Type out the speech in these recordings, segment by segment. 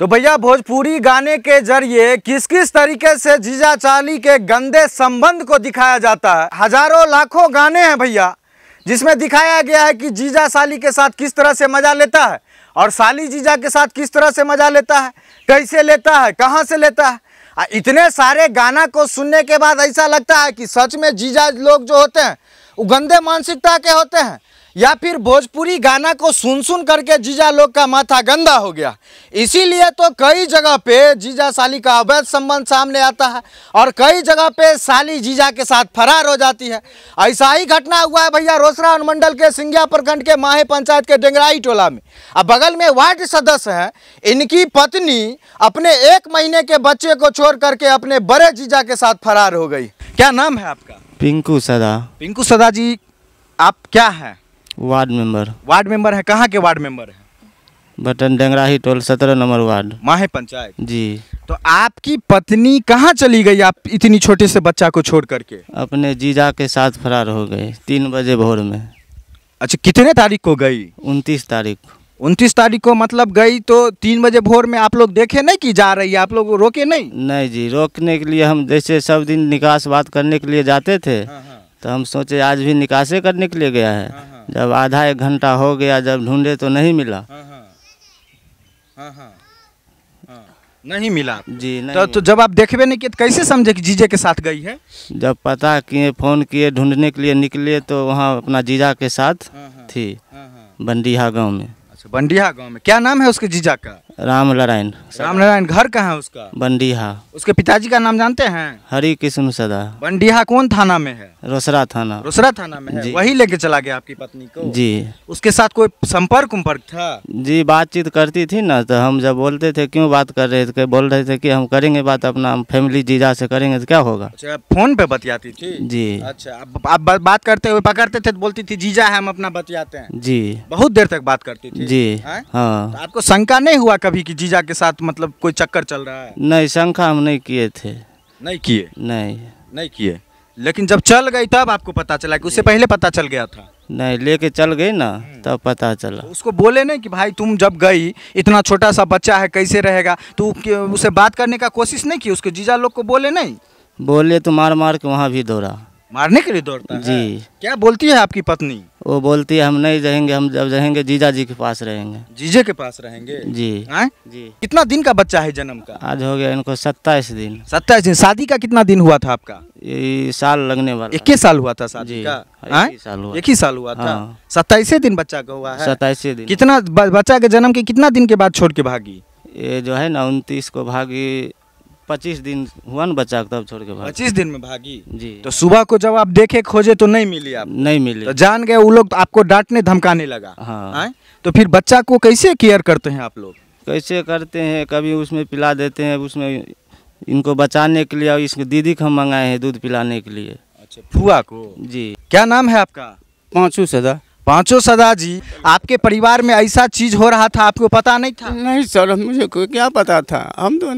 तो भैया भोजपुरी गाने के जरिए किस किस तरीके से जीजा चाली के गंदे संबंध को दिखाया जाता है हजारों लाखों गाने हैं भैया जिसमें दिखाया गया है कि जीजा साली के साथ किस तरह से मजा लेता है और साली जीजा के साथ किस तरह से मजा लेता है कैसे लेता है कहाँ से लेता है आ, इतने सारे गाना को सुनने के बाद ऐसा लगता है कि सच में जीजा लोग जो होते हैं वो गंदे मानसिकता के होते हैं या फिर भोजपुरी गाना को सुन सुन करके जीजा लोग का माथा गंदा हो गया इसीलिए तो कई जगह पे जीजा साली का अवैध संबंध सामने आता है और कई जगह पे साली जीजा के साथ फरार हो जाती है ऐसा ही घटना हुआ है भैया रोसरा अनुमंडल के सिंगिया प्रखंड के माहे पंचायत के डेंगराई टोला में अब बगल में वार्ड सदस्य हैं इनकी पत्नी अपने एक महीने के बच्चे को छोड़ करके अपने बड़े जीजा के साथ फरार हो गई क्या नाम है आपका पिंकू सदा पिंकू सदा जी आप क्या हैं वार्ड मेंबर वार्ड मेंबर है कहाँ के वार्ड मेंबर है बटन डेंगराही टोल सत्रह नंबर वार्ड माहे पंचायत जी तो आपकी पत्नी कहाँ चली गई आप इतनी छोटे से बच्चा को छोड़ करके अपने जीजा के साथ फरार हो गए तीन बजे भोर में अच्छा कितने तारीख को गई उनतीस तारीख को उनतीस तारीख को मतलब गई तो तीन बजे भोर में आप लोग देखे नहीं कि जा रही है आप लोग रोके नहीं नहीं जी रोकने के लिए हम जैसे सब दिन निकास बात करने के लिए जाते थे हाँ, हाँ। तो हम सोचे आज भी निकासे करने के लिए गया है हाँ, जब आधा एक घंटा हो गया जब ढूंढे तो नहीं मिला हाँ हाँ, हाँ, हाँ।, हाँ। नहीं मिला जी नहीं तो, तो जब आप देखे नहीं किए तो कैसे समझे कि जीजे के साथ गई है जब पता किए फ़ोन किए ढूंढने के लिए निकले तो वहाँ अपना जीजा के साथ थी बंडीहा गांव में अच्छा बंडिया गाँव में क्या नाम है उसके जीजा का राम नारायण राम नारायण घर कहाँ है उसका बंडिया उसके पिताजी का नाम जानते हैं हरी कृष्ण सदा बंडिया कौन थाना में है रोसरा थाना रोसरा थाना में है वही लेके चला गया आपकी पत्नी को जी उसके साथ कोई संपर्क उम्पर्क था जी बातचीत करती थी ना तो हम जब बोलते थे क्यों बात कर रहे थे बोल रहे थे की हम करेंगे बात अपना फैमिली जीजा से करेंगे तो क्या होगा अच्छा, फोन पे बतियाती थी जी अच्छा आप बात करते हुए पकड़ते थे तो बोलती थी जीजा है हम अपना बतियाते हैं जी बहुत देर तक बात करती थी जी हाँ तो आपको शंका नहीं हुआ कभी कि जीजा के साथ मतलब कोई चक्कर चल रहा है नहीं शंका हम नहीं किए थे नहीं किए नहीं नहीं किए लेकिन जब चल गई तब आपको पता चला कि उससे पहले पता चल गया था नहीं लेके चल गई ना हम्म। तब पता चला तो उसको बोले नहीं कि भाई तुम जब गई इतना छोटा सा बच्चा है कैसे रहेगा तो उसे बात करने का कोशिश नहीं की उसके जीजा लोग को बोले नहीं बोले तो मार मार के वहाँ भी दौड़ा मारने के लिए दौड़ता है जी क्या बोलती है आपकी पत्नी वो बोलती है हम नहीं रहेंगे हम जब रहेंगे जीजा जी के पास रहेंगे जीजे के पास रहेंगे जी आए? जी कितना दिन का बच्चा है जन्म का आज हो गया इनको सत्ताईस दिन सत्ताईस दिन शादी का कितना दिन हुआ था आपका ये साल लगने वाला एक ही साल हुआ था शादी का एक हाँ, ही साल हुआ एक ही साल हुआ था हाँ। सत्ताईस दिन बच्चा का हुआ सत्ताईस दिन कितना बच्चा के जन्म के कितना दिन के बाद छोड़ के भागी ये जो है ना उनतीस को भागी पच्चीस दिन हुआ ना बच्चा तब छोड़ के भाग पच्चीस दिन में भागी जी तो सुबह को जब आप देखे खोजे तो नहीं मिली आप नहीं मिली तो जान गए वो लोग तो आपको डांटने धमकाने लगा हाँ तो फिर बच्चा को कैसे केयर करते हैं आप लोग कैसे करते हैं कभी उसमें पिला देते हैं उसमें इनको बचाने के लिए और इसको दीदी को हम मंगाए हैं दूध पिलाने के लिए अच्छा फुआ को जी क्या नाम है आपका पाँचों सदा पांचों सदा जी आपके परिवार में ऐसा चीज हो रहा था आपको पता नहीं था नहीं सर मुझे क्या पता था हम तो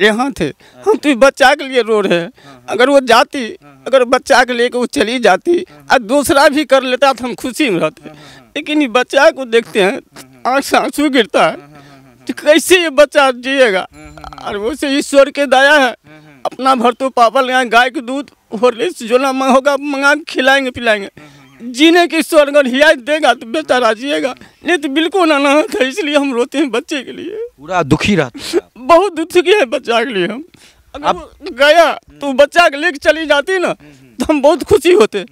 यहाँ थे हाँ। हम तो बच्चा के लिए रो रहे हैं हाँ, हाँ। अगर वो जाती अगर बच्चा के लेकर वो चली जाती और दूसरा भी कर लेता तो हम खुशी में रहते लेकिन ये बच्चा को देखते हैं आँख से आंसू गिरता है तो कैसे ये बच्चा जिएगा और वैसे ईश्वर के दया है अपना भर तो पापा लगाए गाय के दूध हॉर्लिक्स जो ना होगा मंगा खिलाएंगे पिलाएंगे जीने की ईश्वर अगर हिदायत देगा तो बेटा राजिएगा नहीं तो बिल्कुल ना ना था इसलिए हम रोते हैं बच्चे के लिए पूरा दुखी रहता बहुत दुख चुकी है बच्चा के लिए हम अगर गया तो हम्म। बच्चा के लेके चली जाती ना हम्म, हम्म। तो हम बहुत खुशी होते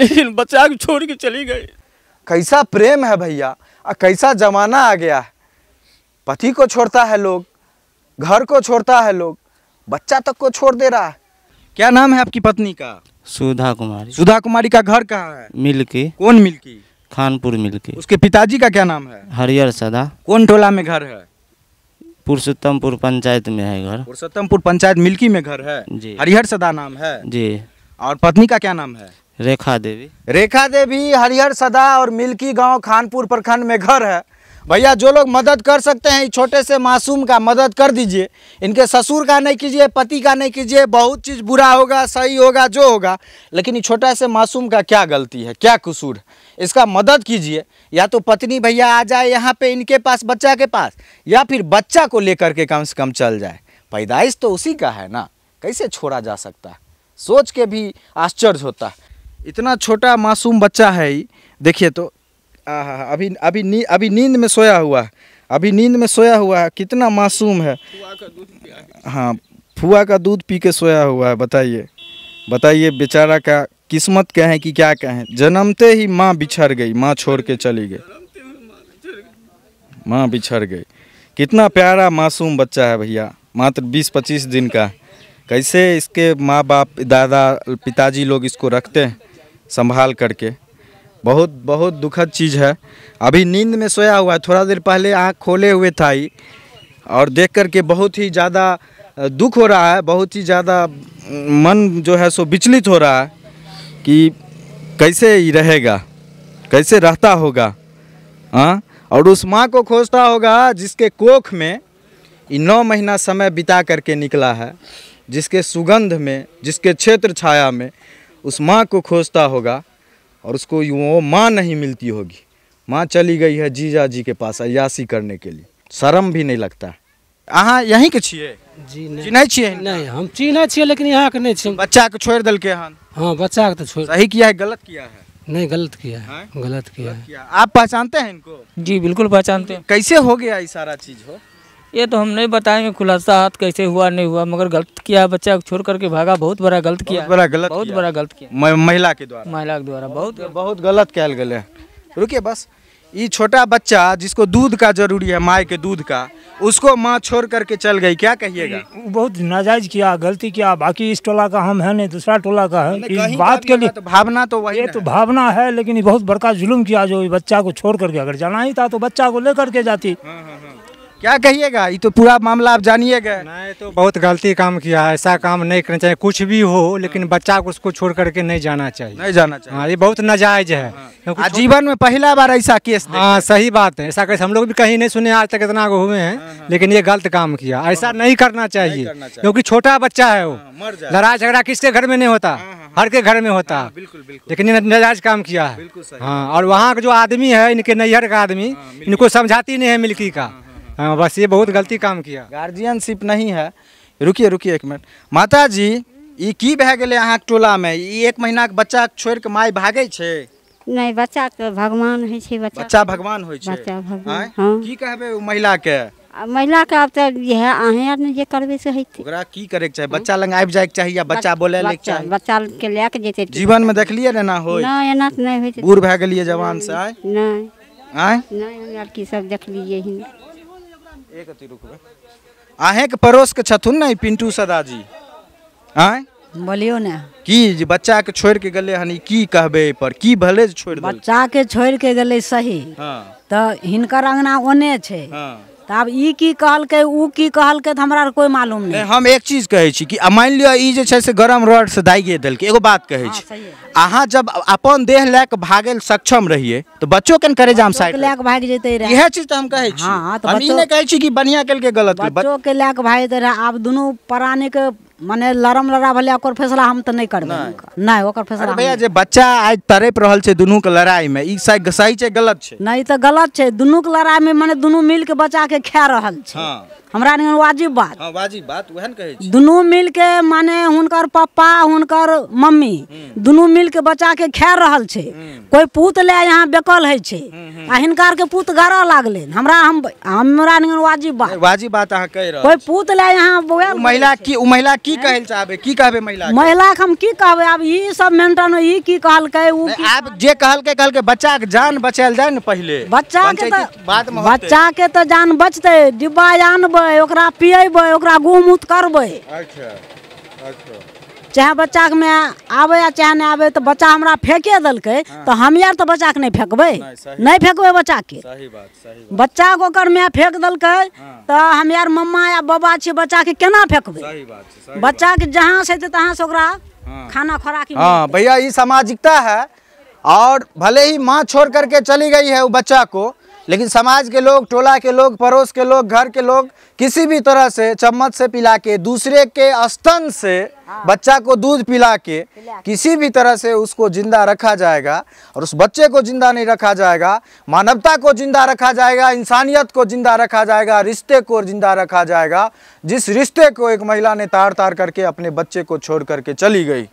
लेकिन बच्चा को छोड़ के चली गई कैसा प्रेम है भैया और कैसा जमाना आ गया है पति को छोड़ता है लोग घर को छोड़ता है लोग बच्चा तक को छोड़ दे रहा है क्या नाम है आपकी पत्नी का सुधा कुमारी सुधा कुमारी का घर कहाँ है मिलके कौन मिलके खानपुर मिलके उसके पिताजी का क्या नाम है हरियर सदा कौन टोला में घर है पुरुषोत्तमपुर पंचायत में है घर पुरुषोत्तमपुर पंचायत मिल्की में घर है जी हरिहर सदा नाम है जी और पत्नी का क्या नाम है रेखा देवी रेखा देवी हरिहर सदा और मिल्की गांव खानपुर प्रखंड में घर है भैया जो लोग मदद कर सकते हैं छोटे से मासूम का मदद कर दीजिए इनके ससुर का नहीं कीजिए पति का नहीं कीजिए बहुत चीज़ बुरा होगा सही होगा जो होगा लेकिन ये छोटा से मासूम का क्या गलती है क्या कसूर इसका मदद कीजिए या तो पत्नी भैया आ जाए यहाँ पे इनके पास बच्चा के पास या फिर बच्चा को लेकर के कम से कम चल जाए पैदाइश तो उसी का है ना कैसे छोड़ा जा सकता सोच के भी आश्चर्य होता है इतना छोटा मासूम बच्चा है ही देखिए तो हाँ अभी अभी नी, अभी नींद में सोया हुआ है अभी नींद में सोया हुआ है कितना मासूम है हाँ फुआ का दूध पी के सोया हुआ है बताइए बताइए बेचारा का किस्मत कहें कि क्या कहें जन्मते ही माँ बिछड़ गई माँ छोड़ के चली गई माँ बिछड़ गई कितना प्यारा मासूम बच्चा है भैया मात्र बीस पच्चीस दिन का कैसे इसके माँ बाप दादा पिताजी लोग इसको रखते हैं संभाल करके बहुत बहुत दुखद चीज़ है अभी नींद में सोया हुआ है थोड़ा देर पहले आँख खोले हुए था ही और देख करके बहुत ही ज़्यादा दुख हो रहा है बहुत ही ज़्यादा मन जो है सो विचलित हो रहा है कि कैसे ही रहेगा कैसे रहता होगा हाँ और उस माँ को खोजता होगा जिसके कोख में नौ महीना समय बिता करके निकला है जिसके सुगंध में जिसके क्षेत्र छाया में उस माँ को खोजता होगा और उसको वो माँ नहीं मिलती होगी माँ चली गई है जीजा जी के पास अयासी करने के लिए शर्म भी नहीं लगता है अहाँ यहीं के छे जी नहीं चिन्है नहीं हम चिन्ह छे लेकिन यहाँ के नहीं बच्चा के दल के हन हाँ बच्चा के तो छोड़ सही किया है गलत किया है नहीं गलत किया है गलत किया, गलत किया है आप पहचानते हैं इनको जी बिल्कुल पहचानते हैं कैसे हो गया ये सारा चीज हो ये तो हम नहीं बताएंगे खुलासा हाथ कैसे हुआ नहीं हुआ मगर गलत किया बच्चा छोड़ करके भागा बहुत बड़ा गलत किया बड़ा गलत बहुत बड़ा गलत किया महिला के द्वारा महिला के द्वारा बहुत बहुत गलत कल गए रुकिए बस ये छोटा बच्चा जिसको दूध का जरूरी है माय के दूध का उसको माँ छोड़ करके चल गई क्या कहिएगा बहुत नाजायज किया गलती किया बाकी इस टोला का हम है नहीं दूसरा टोला का है मतलब इस बात के लिए तो भावना तो वही तो भावना है लेकिन बहुत बड़का जुल्म किया जो बच्चा को छोड़ करके अगर जाना ही था तो बच्चा को ले करके जाती हाँ, हाँ, हाँ। क्या कहिएगा ये तो पूरा मामला आप जानिएगा नहीं तो बहुत गलती काम किया है ऐसा काम नहीं करना चाहिए कुछ भी हो लेकिन हाँ। बच्चा को उसको छोड़ करके नहीं जाना चाहिए नहीं जाना चाहिए हाँ ये बहुत नाजायज है हाँ। जीवन में पहला बार ऐसा केस हाँ सही बात है ऐसा हम लोग भी कहीं नहीं सुने आज तक इतना हुए हैं हाँ, हाँ। लेकिन ये गलत काम किया ऐसा नहीं करना चाहिए क्योंकि छोटा बच्चा है वो लड़ाई झगड़ा किसके घर में नहीं होता हर के घर में होता है बिल्कुल बिल्कुल लेकिन नजायज काम किया है हाँ और वहाँ का जो आदमी है इनके नैहर का आदमी इनको समझाती नहीं है मिल्की का हाँ बस ये बहुत गलती काम किया गार्जियनशिप नहीं है रुकिए रुकिए एक मिनट माता जी ये की गए गेलै टोला में ये एक महीना के बच्चा छोड़ के माई भागे छे नहीं बच्चा के भगवान है छे बच्चा बच्चा भगवान हो छे बच्चा भगवान हाँ की कहबै महिला के महिला के अब त इएह अहाँ आर ने जे करबे से है ओकरा की करे करैके चाही बच्चा लंग आइब आबि के चाहिए या बच्चा बोलै लैके चाहिए बच्चा के लए के जेतै जीवन में देख लिए ना होइ ना एना नहीं नहि बूढ़ भ गेलियै जवान से आय नहीं आय नहीं हम आर की सब देख लिए ही एक अति के पड़ोस के छथुन ने पिंटू सदा जी आए बोलियो ने की जी बच्चा के छोड़ के गले हनी की कहबे पर की भले छोड़ बच्चा के छोड़ के गले सही हां त हिनकर अंगना ओने छे हां तब ई की कहल के उ की कहल के हमरा कोई मालूम नहीं हम एक चीज कहै छी कि मान लियो ई जे छै से गरम से रडसँ दागिए देलकै एगो बात कहै छी आहा जब अपन देह लेक भागल सक्षम रहिए तो बच्चो कन करे जाम साइड लेक भाग भागि जैते रहै चीज त हम कहै छी हम ई नहि कहै छी कि बढ़िआँ केलकै गलत बच्चो के लेक भाग दे जैते आप आब पराने के माने लरम लड़ा भले और फैसला हम तो नहीं कर नहीं फैसला भैया जो बच्चा आज तरप रहा है दुनू के लड़ाई में ई सही है गलत है नहीं तो गलत है दुनू के लड़ाई में माने दुनू मिल के बच्चा के खा रहा है हां हमरा नियन वाजिब बात हाँ, वाजिब बात वहन कहे मिल के माने हर पप्पा हर मम्मी हम्म। दुनू मिल के बच्चा के खा रहा है हम्म। कोई पुत ले यहाँ बेकल है छे हम्म, आ हिनकार के पुत गरा लागले हमरा हम हमरा नियन वाजिब बात वाजिब बात कह रहल कोई पुत ले यहाँ महिला की महिला की कहल चाहबे की कहबे महिला महिला के हम की कहबे अब ई सब मेंटेन ई की कहलकै उ आप जे कहलकै कहलकै बच्चा के जान बचाएल जाय न पहले बच्चा के बात में बच्चा के त जान बचते डिब्बा आनबे ओकरा पिएबै ओकरा गोमूत करबे अच्छा अच्छा चाहे बच्चा में आबे या चाहे नहीं आवे तो बच्चा हमारा फेंके दलकै तो हम यार तो बच्चा के नहीं फेंकबे नहीं फेंकबे बच्चा के सही बात सही बात बच्चा को कर में फेंक दलकै हाँ। तो हम यार मम्मा या बाबा छे बच्चा के केना फेंकबे बच्चा के जहाँ से तहाँ से हाँ। खाना खोराक हाँ भैया ये सामाजिकता है और भले ही माँ छोड़ करके चली गई है वो बच्चा को लेकिन समाज के लोग टोला के लोग पड़ोस के लोग घर के लोग किसी भी तरह से चम्मच से पिला के दूसरे के स्तन से हाँ। बच्चा को दूध पिला के किसी भी तरह से उसको जिंदा रखा जाएगा और उस बच्चे को जिंदा नहीं रखा जाएगा मानवता को जिंदा रखा जाएगा इंसानियत को जिंदा रखा जाएगा रिश्ते को जिंदा रखा जाएगा जिस रिश्ते को एक महिला ने तार तार करके अपने बच्चे को छोड़ करके चली गई